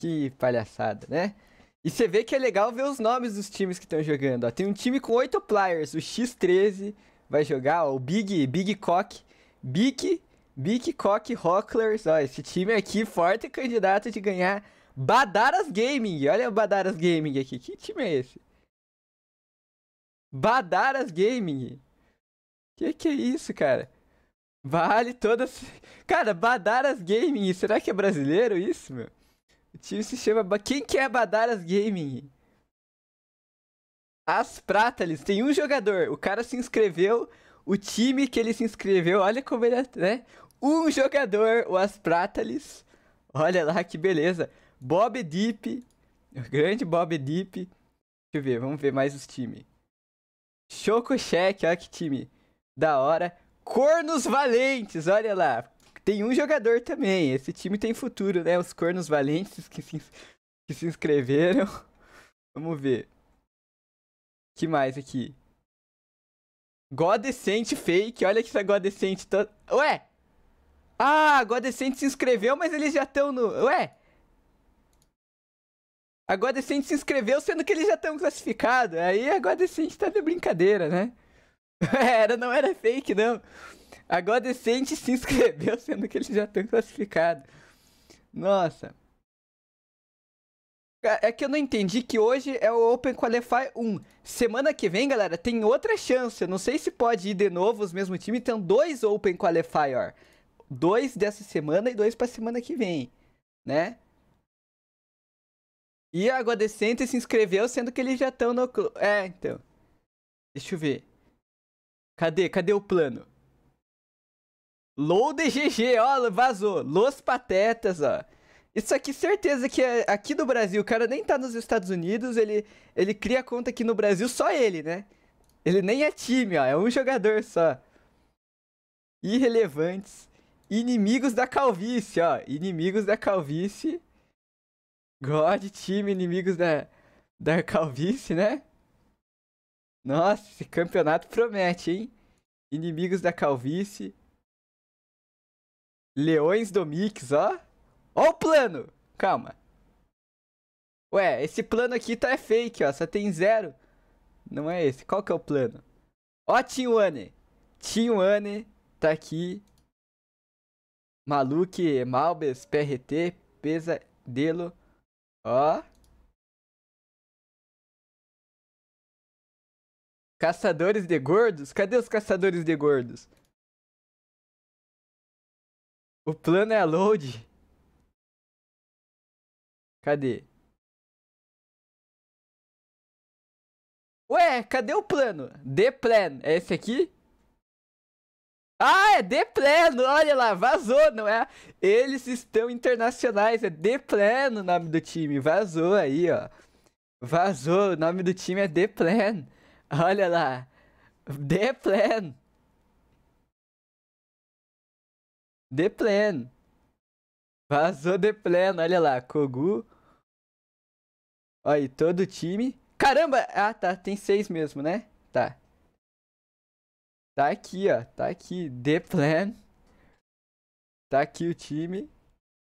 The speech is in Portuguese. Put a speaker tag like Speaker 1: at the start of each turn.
Speaker 1: Que palhaçada, né? E você vê que é legal ver os nomes dos times que estão jogando. Ó. Tem um time com oito players, o X13 vai jogar, ó, o Big, Big Cock, Big, Big Cock Rocklers. Ó, esse time aqui, forte candidato de ganhar Badaras Gaming. Olha o Badaras Gaming aqui. Que time é esse? Badaras Gaming. Que que é isso, cara? Vale todas. Cara, Badaras Gaming. Será que é brasileiro isso, meu? O time se chama... Quem que é Badaras Gaming? As Pratalis. Tem um jogador. O cara se inscreveu. O time que ele se inscreveu. Olha como ele... É, né? Um jogador. O As Pratalis. Olha lá que beleza. Bob Deep. O grande Bob Deep. Deixa eu ver. Vamos ver mais os times. Choco Check. Olha que time. Da hora. Cornos Valentes. Olha lá tem um jogador também. Esse time tem futuro, né? Os cornos valentes que se, que se inscreveram. Vamos ver. que mais aqui? Godescent fake. Olha que essa Godescent toda. Ué! Ah, Godescent se inscreveu, mas eles já estão no. Ué! A Godescent se inscreveu, sendo que eles já estão classificados. Aí a Godescent tá de brincadeira, né? era, não era fake, não. Agora decente se inscreveu, sendo que eles já estão classificados. Nossa. É, é que eu não entendi que hoje é o Open Qualify 1. Semana que vem, galera, tem outra chance. Eu não sei se pode ir de novo os mesmos times. Tem dois Open Qualify, ó. Dois dessa semana e dois pra semana que vem, né? E a Godecente se inscreveu, sendo que eles já estão no... É, então. Deixa eu ver. Cadê? Cadê o plano? Low GG, ó, vazou. Los Patetas, ó. Isso aqui, certeza que é aqui do Brasil. O cara nem tá nos Estados Unidos, ele, ele cria conta aqui no Brasil, só ele, né? Ele nem é time, ó, é um jogador só. Irrelevantes. Inimigos da calvície, ó. Inimigos da calvície. God, time, inimigos da, da calvície, né? Nossa, esse campeonato promete, hein? Inimigos da calvície. Leões do Mix, ó. Ó o plano! Calma. Ué, esse plano aqui tá é fake, ó. Só tem zero. Não é esse. Qual que é o plano? Ó, Tinwane. Anne tá aqui. Maluque, Malbes, PRT, Pesadelo.
Speaker 2: Ó. Caçadores de gordos? Cadê os caçadores de gordos? O plano é load. Cadê? Ué,
Speaker 1: cadê o plano? The plan. É esse aqui? Ah, é The plan, olha lá, vazou, não é? Eles estão internacionais, é The plan o nome do time, vazou aí, ó. Vazou, o nome do time é The Plan, olha lá, The Plan. The Plan. Vazou The Plan, olha lá. Kogu. Aí, todo o time. Caramba! Ah, tá. Tem seis mesmo, né? Tá. Tá aqui, ó. Tá aqui. The Plan.
Speaker 2: Tá aqui o time.